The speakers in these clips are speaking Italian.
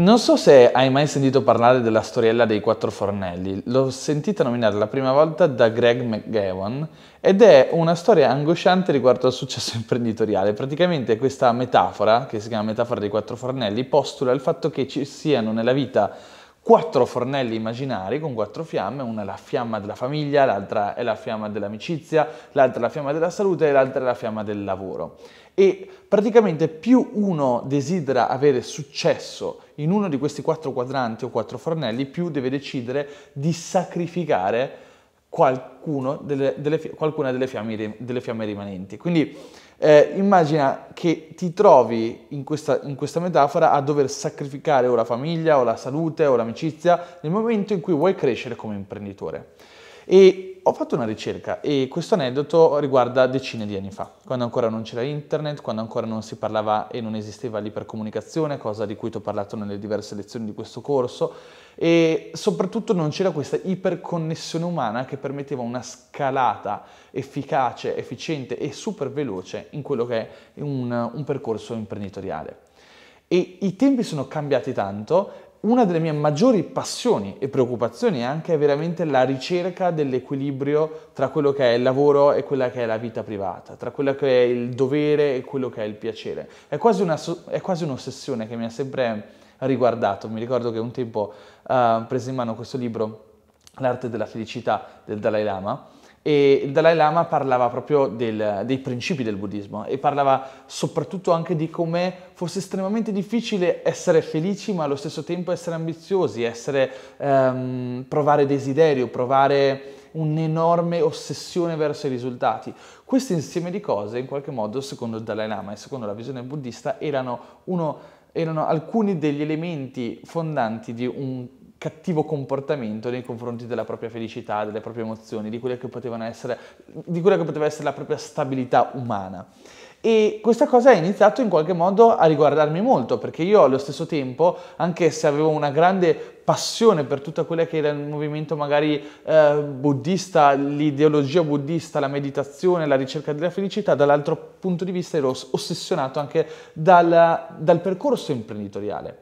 Non so se hai mai sentito parlare della storiella dei quattro fornelli, l'ho sentita nominare la prima volta da Greg McGowan ed è una storia angosciante riguardo al successo imprenditoriale. Praticamente questa metafora, che si chiama metafora dei quattro fornelli, postula il fatto che ci siano nella vita quattro fornelli immaginari con quattro fiamme, una è la fiamma della famiglia, l'altra è la fiamma dell'amicizia, l'altra è la fiamma della salute e l'altra è la fiamma del lavoro e praticamente più uno desidera avere successo in uno di questi quattro quadranti o quattro fornelli, più deve decidere di sacrificare delle, delle, qualcuna delle fiamme, delle fiamme rimanenti. Quindi eh, immagina che ti trovi in questa, in questa metafora a dover sacrificare o la famiglia o la salute o l'amicizia nel momento in cui vuoi crescere come imprenditore. E ho fatto una ricerca e questo aneddoto riguarda decine di anni fa, quando ancora non c'era internet, quando ancora non si parlava e non esisteva l'ipercomunicazione, cosa di cui ti ho parlato nelle diverse lezioni di questo corso, e soprattutto non c'era questa iperconnessione umana che permetteva una scalata efficace, efficiente e super veloce in quello che è un, un percorso imprenditoriale. E i tempi sono cambiati tanto una delle mie maggiori passioni e preoccupazioni è anche veramente la ricerca dell'equilibrio tra quello che è il lavoro e quella che è la vita privata, tra quello che è il dovere e quello che è il piacere. È quasi, una, è quasi un'ossessione che mi ha sempre riguardato. Mi ricordo che un tempo uh, eh, preso in mano questo libro l'arte della felicità del Dalai Lama e il Dalai Lama parlava proprio del, dei principi del buddismo e parlava soprattutto anche di come fosse estremamente difficile essere felici ma allo stesso tempo essere ambiziosi, essere, ehm, provare desiderio, provare un'enorme ossessione verso i risultati. Questo insieme di cose in qualche modo secondo il Dalai Lama e secondo la visione buddista erano, uno, erano alcuni degli elementi fondanti di un cattivo comportamento nei confronti della propria felicità, delle proprie emozioni, di quella che, essere, di quella che poteva essere la propria stabilità umana. E questa cosa ha iniziato in qualche modo a riguardarmi molto, perché io allo stesso tempo, anche se avevo una grande passione per tutta quella che era il movimento magari eh, buddista, l'ideologia buddista, la meditazione, la ricerca della felicità, dall'altro punto di vista ero ossessionato anche dal, dal percorso imprenditoriale.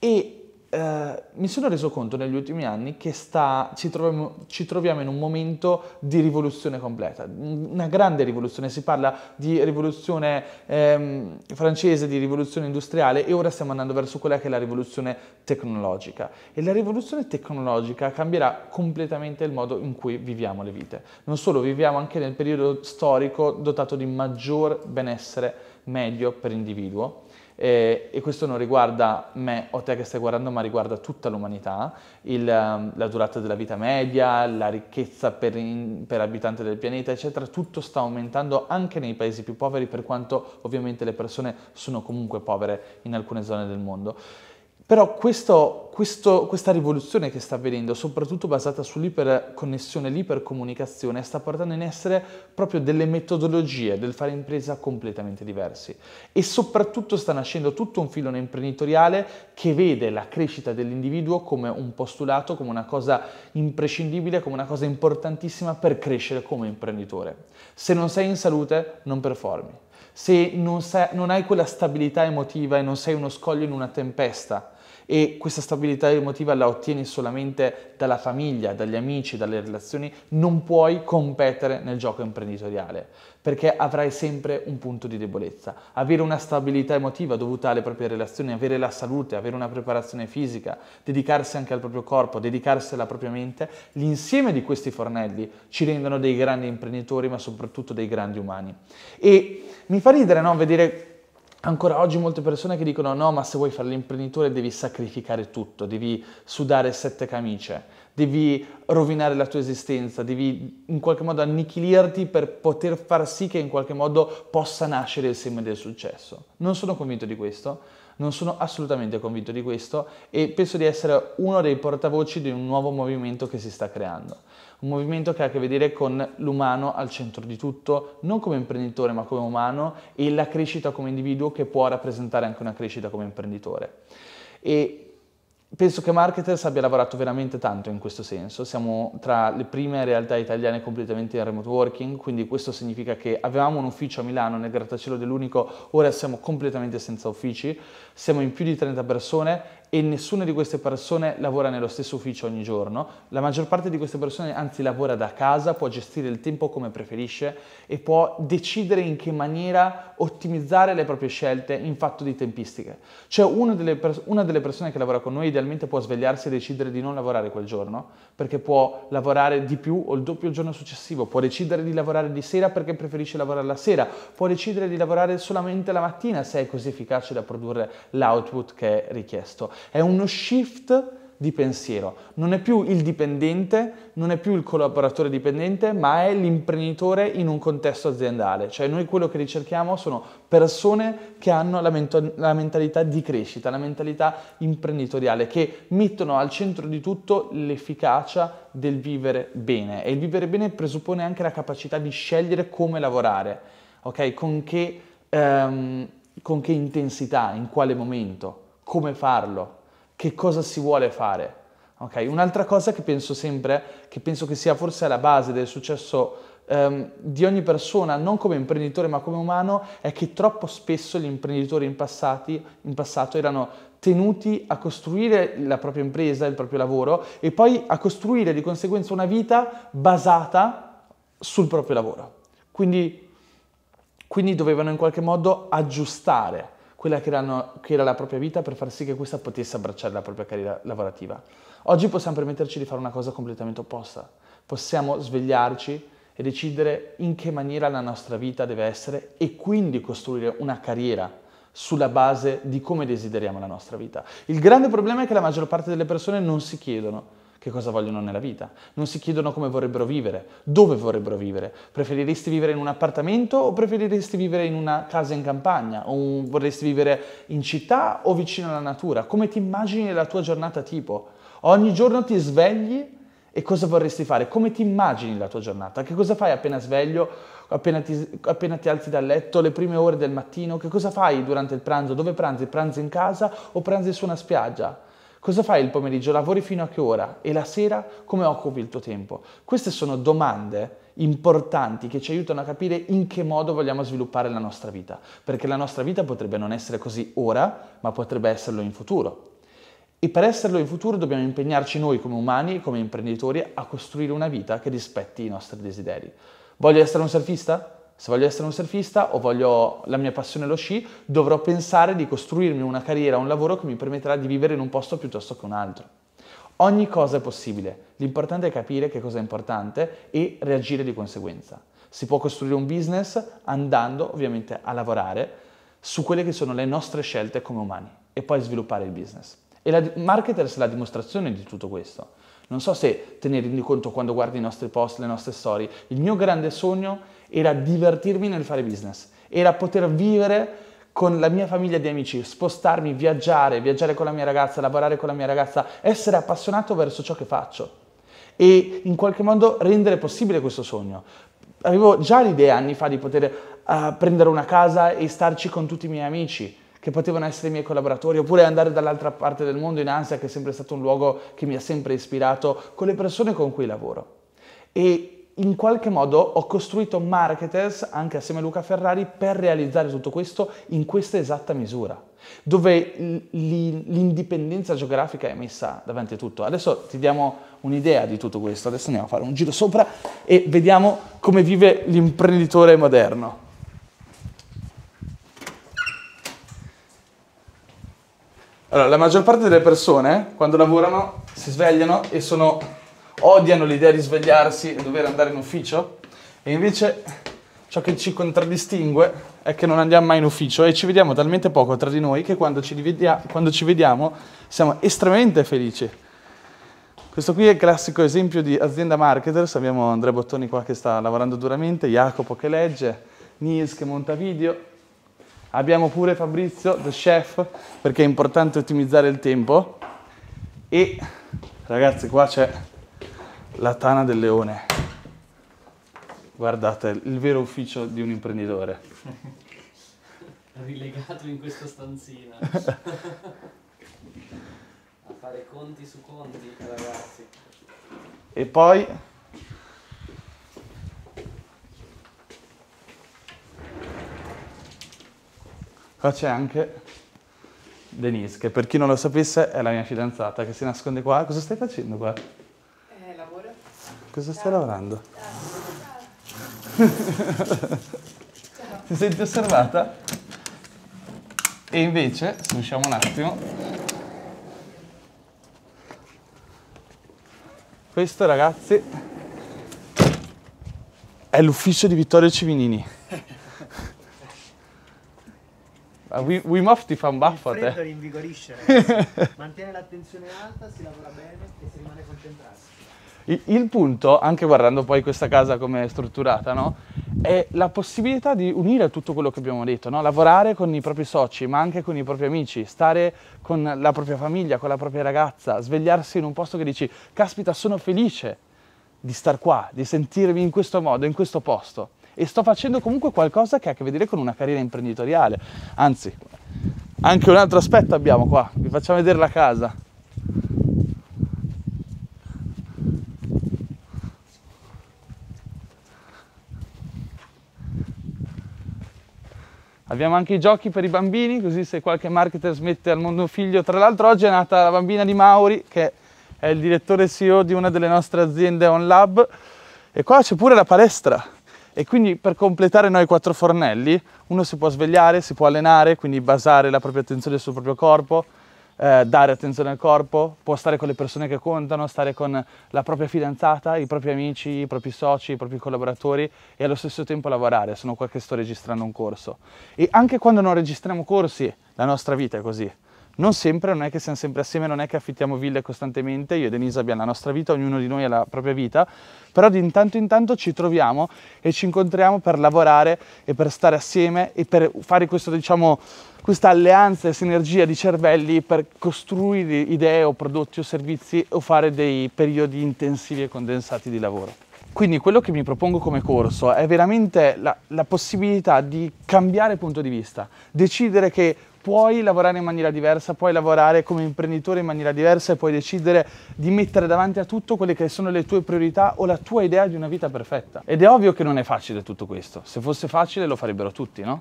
E eh, mi sono reso conto negli ultimi anni che sta, ci, troviamo, ci, troviamo, in un momento di rivoluzione completa, una grande rivoluzione, si parla di rivoluzione ehm, francese, di rivoluzione industriale e ora stiamo andando verso quella che è la rivoluzione tecnologica e la rivoluzione tecnologica cambierà completamente il modo in cui viviamo le vite. Non solo, viviamo anche nel periodo storico dotato di maggior benessere medio per individuo eh, e questo non riguarda me o te che stai guardando, ma riguarda tutta l'umanità, Il, ehm, la durata della vita media, la ricchezza per, in, per abitante del pianeta, eccetera, tutto sta aumentando anche nei paesi più poveri, per quanto ovviamente le persone sono comunque povere in alcune zone del mondo. Però questo, questo, questa rivoluzione che sta avvenendo, soprattutto basata sull'iperconnessione, l'ipercomunicazione, sta portando in essere proprio delle metodologie del fare impresa completamente diversi. E soprattutto sta nascendo tutto un filone imprenditoriale che vede la crescita dell'individuo come un postulato, come una cosa imprescindibile, come una cosa importantissima per crescere come imprenditore. Se non sei in salute, non performi se non, sa- non hai quella stabilità emotiva e non sei uno scoglio in una tempesta, e questa stabilità emotiva la ottieni solamente dalla famiglia, dagli amici, dalle relazioni, non puoi competere nel gioco imprenditoriale perché avrai sempre un punto di debolezza. Avere una stabilità emotiva dovuta alle proprie relazioni, avere la salute, avere una preparazione fisica, dedicarsi anche al proprio corpo, dedicarsi alla propria mente, l'insieme di questi fornelli ci rendono dei grandi imprenditori ma soprattutto dei grandi umani. E mi fa ridere no, vedere ancora oggi molte persone che dicono no, ma se vuoi fare l'imprenditore devi sacrificare tutto, devi sudare sette camicie, devi rovinare la tua esistenza, devi in qualche modo annichilirti per poter far sì che in qualche modo possa nascere il seme del successo. Non sono convinto di questo non sono assolutamente convinto di questo e penso di essere uno dei portavoci di un nuovo movimento che si sta creando. Un movimento che ha a che vedere con l'umano al centro di tutto, non come imprenditore ma come umano e la crescita come individuo che può rappresentare anche una crescita come imprenditore. E Penso che Marketers abbia lavorato veramente tanto in questo senso, siamo tra le prime realtà italiane completamente in remote working, quindi questo significa che avevamo un ufficio a Milano nel grattacielo dell'unico, ora siamo completamente senza uffici, siamo in più di 30 persone e nessuna di queste persone lavora nello stesso ufficio ogni giorno, la maggior parte di queste persone anzi lavora da casa, può gestire il tempo come preferisce e può decidere in che maniera ottimizzare le proprie scelte in fatto di tempistiche. Cioè una delle, pers- una delle persone che lavora con noi idealmente può svegliarsi e decidere di non lavorare quel giorno, perché può lavorare di più o il doppio giorno successivo, può decidere di lavorare di sera perché preferisce lavorare la sera, può decidere di lavorare solamente la mattina se è così efficace da produrre l'output che è richiesto è uno shift di pensiero. Non è più il dipendente, non è più il collaboratore dipendente, ma è l'imprenditore in un contesto aziendale. Cioè noi quello che ricerchiamo sono persone che hanno la, mento- la mentalità di crescita, la mentalità imprenditoriale, che mettono al centro di tutto l'efficacia del vivere bene. E il vivere bene presuppone anche la capacità di scegliere come lavorare, ok? Con che, ehm, con che intensità, in quale momento come farlo, che cosa si vuole fare. Okay? Un'altra cosa che penso sempre, che penso che sia forse la base del successo ehm, di ogni persona, non come imprenditore ma come umano, è che troppo spesso gli imprenditori in, passati, in passato erano tenuti a costruire la propria impresa, il proprio lavoro e poi a costruire di conseguenza una vita basata sul proprio lavoro. Quindi, quindi dovevano in qualche modo aggiustare quella che, erano, che era la propria vita per far sì che questa potesse abbracciare la propria carriera lavorativa. Oggi possiamo permetterci di fare una cosa completamente opposta. Possiamo svegliarci e decidere in che maniera la nostra vita deve essere e quindi costruire una carriera sulla base di come desideriamo la nostra vita. Il grande problema è che la maggior parte delle persone non si chiedono che cosa vogliono nella vita, non si chiedono come vorrebbero vivere, dove vorrebbero vivere. Preferiresti vivere in un appartamento o preferiresti vivere in una casa in campagna? O vorresti vivere in città o vicino alla natura? Come ti immagini la tua giornata tipo? Ogni giorno ti svegli e cosa vorresti fare? Come ti immagini la tua giornata? Che cosa fai appena sveglio, appena ti, appena ti, alzi dal letto, le prime ore del mattino? Che cosa fai durante il pranzo? Dove pranzi? Pranzi in casa o pranzi su una spiaggia? Cosa fai il pomeriggio? Lavori fino a che ora? E la sera come occupi il tuo tempo? Queste sono domande importanti che ci aiutano a capire in che modo vogliamo sviluppare la nostra vita, perché la nostra vita potrebbe non essere così ora, ma potrebbe esserlo in futuro. E per esserlo in futuro dobbiamo impegnarci noi come umani, come imprenditori, a costruire una vita che rispetti i nostri desideri. Voglio essere un surfista? Se voglio essere un surfista o voglio la mia passione lo sci, dovrò pensare di costruirmi una carriera, un lavoro che mi permetterà di vivere in un posto piuttosto che un altro. Ogni cosa è possibile, l'importante è capire che cosa è importante e reagire di conseguenza. Si può costruire un business andando ovviamente a lavorare su quelle che sono le nostre scelte come umani e poi sviluppare il business. E la marketer è la dimostrazione di tutto questo. Non so se te ne rendi conto quando guardi i nostri post, le nostre storie. Il mio grande sogno era divertirmi nel fare business, era poter vivere con la mia famiglia di amici, spostarmi, viaggiare, viaggiare con la mia ragazza, lavorare con la mia ragazza, essere appassionato verso ciò che faccio e in qualche modo rendere possibile questo sogno. Avevo già l'idea anni fa di poter uh, prendere una casa e starci con tutti i miei amici, che potevano essere i miei collaboratori, oppure andare dall'altra parte del mondo in Ansia, che è sempre stato un luogo che mi ha sempre ispirato, con le persone con cui lavoro. E in qualche modo ho costruito Marketers anche assieme a Luca Ferrari per realizzare tutto questo in questa esatta misura, dove l'indipendenza geografica è messa davanti a tutto. Adesso ti diamo un'idea di tutto questo, adesso andiamo a fare un giro sopra e vediamo come vive l'imprenditore moderno. Allora, la maggior parte delle persone quando lavorano si svegliano e sono odiano l'idea di svegliarsi e dover andare in ufficio e invece ciò che ci contraddistingue è che non andiamo mai in ufficio e ci vediamo talmente poco tra di noi che quando ci, dividia- quando ci vediamo siamo estremamente felici. Questo qui è il classico esempio di azienda marketers, abbiamo Andrea Bottoni qua che sta lavorando duramente, Jacopo che legge, Nils che monta video, abbiamo pure Fabrizio, the chef, perché è importante ottimizzare il tempo e ragazzi qua c'è la tana del leone. Guardate, il vero ufficio di un imprenditore. Rilegato in questa stanzina. A fare conti su conti, ragazzi. E poi... Qua c'è anche Denise, che per chi non lo sapesse è la mia fidanzata che si nasconde qua. Cosa stai facendo qua? Cosa stai lavorando? Ti senti osservata? E invece, se usciamo un attimo, questo ragazzi è l'ufficio di Vittorio Civinini. Ah, Wim, Hof ti fa un baffo a te. Il freddo rinvigorisce, Mantiene l'attenzione alta, si lavora bene e si rimane concentrati. Il punto, anche guardando poi questa casa come è strutturata, no? è la possibilità di unire tutto quello che abbiamo detto, no? lavorare con i propri soci, ma anche con i propri amici, stare con la propria famiglia, con la propria ragazza, svegliarsi in un posto che dici, caspita, sono felice di star qua, di sentirmi in questo modo, in questo posto. E sto facendo comunque qualcosa che ha a che vedere con una carriera imprenditoriale. Anzi, anche un altro aspetto abbiamo qua, vi facciamo vedere la casa. Abbiamo anche i giochi per i bambini, così se qualche marketer smette al mondo un figlio. Tra l'altro oggi è nata la bambina di Mauri, che è il direttore CEO di una delle nostre aziende OnLab. E qua c'è pure la palestra. E quindi per completare noi quattro fornelli, uno si può svegliare, si può allenare, quindi basare la propria attenzione sul proprio corpo, eh, dare attenzione al corpo, può stare con le persone che contano, stare con la propria fidanzata, i propri amici, i propri soci, i propri collaboratori e allo stesso tempo lavorare. Sono qua che sto registrando un corso. E anche quando non registriamo corsi, la nostra vita è così non sempre, non è che siamo sempre assieme, non è che affittiamo ville costantemente, io e Denise abbiamo la nostra vita, ognuno di noi ha la propria vita, però di intanto in tanto ci troviamo e ci incontriamo per lavorare e per stare assieme e per fare questo, diciamo, questa alleanza e sinergia di cervelli per costruire idee o prodotti o servizi o fare dei periodi intensivi e condensati di lavoro. Quindi quello che mi propongo come corso è veramente la, la possibilità di cambiare punto di vista, decidere che puoi lavorare in maniera diversa, puoi lavorare come imprenditore in maniera diversa e puoi decidere di mettere davanti a tutto quelle che sono le tue priorità o la tua idea di una vita perfetta. Ed è ovvio che non è facile tutto questo, se fosse facile lo farebbero tutti, no?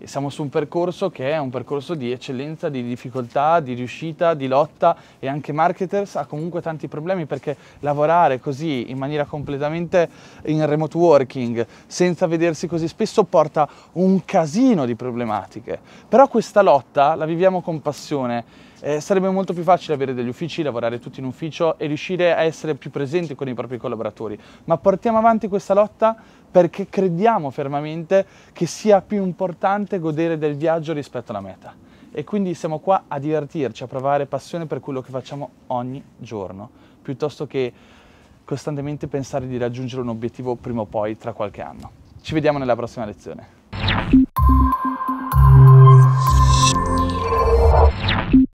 e siamo su un percorso che è un percorso di eccellenza, di difficoltà, di riuscita, di lotta e anche marketers ha comunque tanti problemi perché lavorare così in maniera completamente in remote working, senza vedersi così spesso porta un casino di problematiche. Però questa lotta la viviamo con passione eh, sarebbe molto più facile avere degli uffici, lavorare tutti in ufficio e riuscire a essere più presenti con i propri collaboratori, ma portiamo avanti questa lotta perché crediamo fermamente che sia più importante godere del viaggio rispetto alla meta. E quindi siamo qua a divertirci, a provare passione per quello che facciamo ogni giorno, piuttosto che costantemente pensare di raggiungere un obiettivo prima o poi tra qualche anno. Ci vediamo nella prossima lezione.